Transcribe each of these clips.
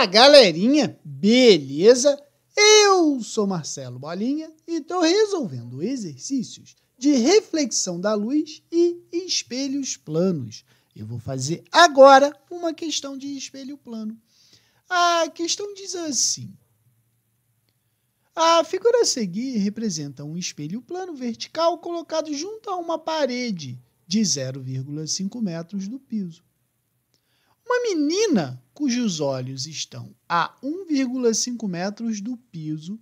Ah, galerinha! Beleza? Eu sou Marcelo Bolinha e estou resolvendo exercícios de reflexão da luz e espelhos planos. Eu vou fazer agora uma questão de espelho plano. A questão diz assim: A figura a seguir representa um espelho plano vertical colocado junto a uma parede de 0,5 metros do piso. Uma menina cujos olhos estão a 1,5 metros do piso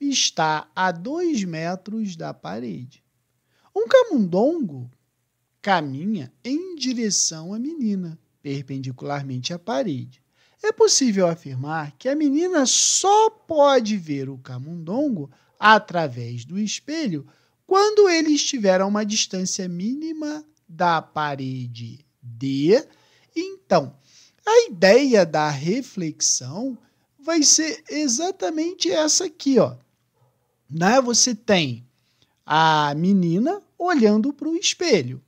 está a 2 metros da parede. Um camundongo caminha em direção à menina, perpendicularmente à parede. É possível afirmar que a menina só pode ver o camundongo através do espelho quando ele estiver a uma distância mínima da parede D. Então, a ideia da reflexão vai ser exatamente essa aqui, ó. Né? Você tem a menina olhando para o espelho.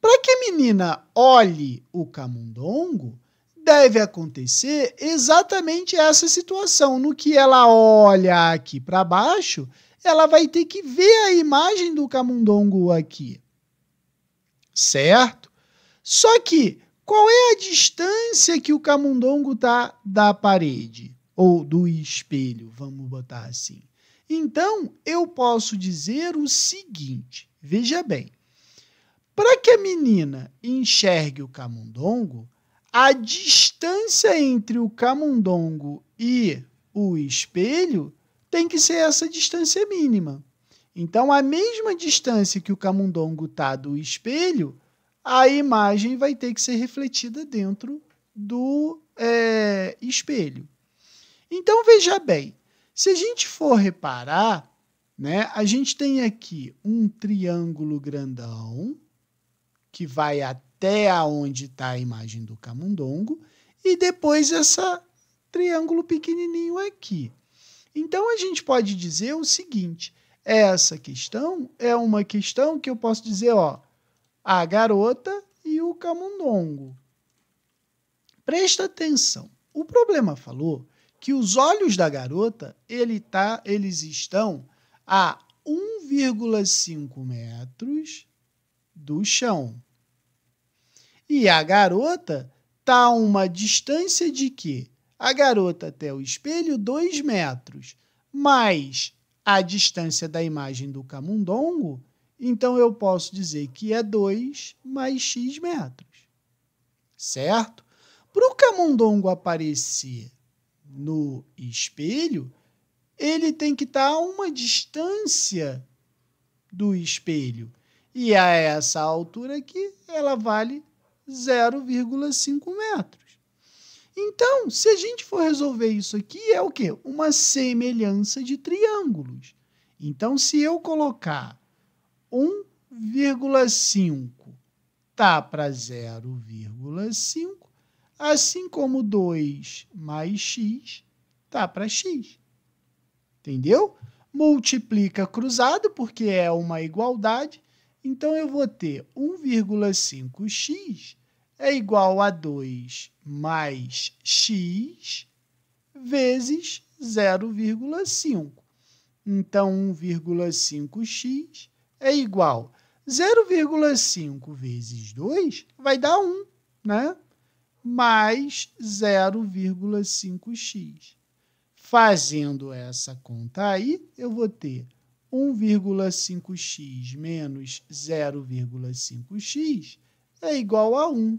Para que a menina olhe o camundongo, deve acontecer exatamente essa situação. No que ela olha aqui para baixo, ela vai ter que ver a imagem do camundongo aqui. Certo? Só que qual é a distância que o camundongo está da parede? Ou do espelho, vamos botar assim. Então, eu posso dizer o seguinte: veja bem. Para que a menina enxergue o camundongo, a distância entre o camundongo e o espelho tem que ser essa distância mínima. Então, a mesma distância que o camundongo está do espelho, a imagem vai ter que ser refletida dentro do é, espelho. Então veja bem, se a gente for reparar, né, a gente tem aqui um triângulo grandão que vai até aonde está a imagem do camundongo e depois esse triângulo pequenininho aqui. Então a gente pode dizer o seguinte: essa questão é uma questão que eu posso dizer, ó, a garota e o camundongo. Presta atenção. O problema falou que os olhos da garota ele tá, eles estão a 1,5 metros do chão. E a garota está a uma distância de quê? A garota até o espelho, 2 metros, mais a distância da imagem do camundongo, então eu posso dizer que é 2 mais x metros. Certo? Para o camundongo aparecer no espelho, ele tem que estar a uma distância do espelho. E a essa altura aqui, ela vale 0,5 metros. Então, se a gente for resolver isso aqui, é o quê? Uma semelhança de triângulos. Então, se eu colocar 0,5 está para 0,5, assim como 2 mais x está para x. Entendeu? Multiplica cruzado, porque é uma igualdade, então eu vou ter 1,5x é igual a 2 mais x vezes 0,5. Então, 1,5x é igual a 0,5 vezes 2 vai dar 1, né? Mais 0,5x. Fazendo essa conta aí, eu vou ter 1,5x menos 0,5x é igual a 1.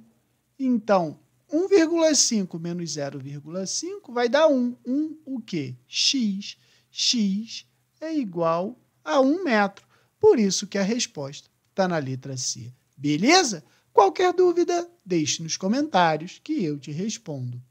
Então, 1,5 menos 0,5 vai dar 1. 1 o quê? x. x é igual a 1 metro. Por isso que a resposta está na letra C. Beleza? Qualquer dúvida, deixe nos comentários que eu te respondo.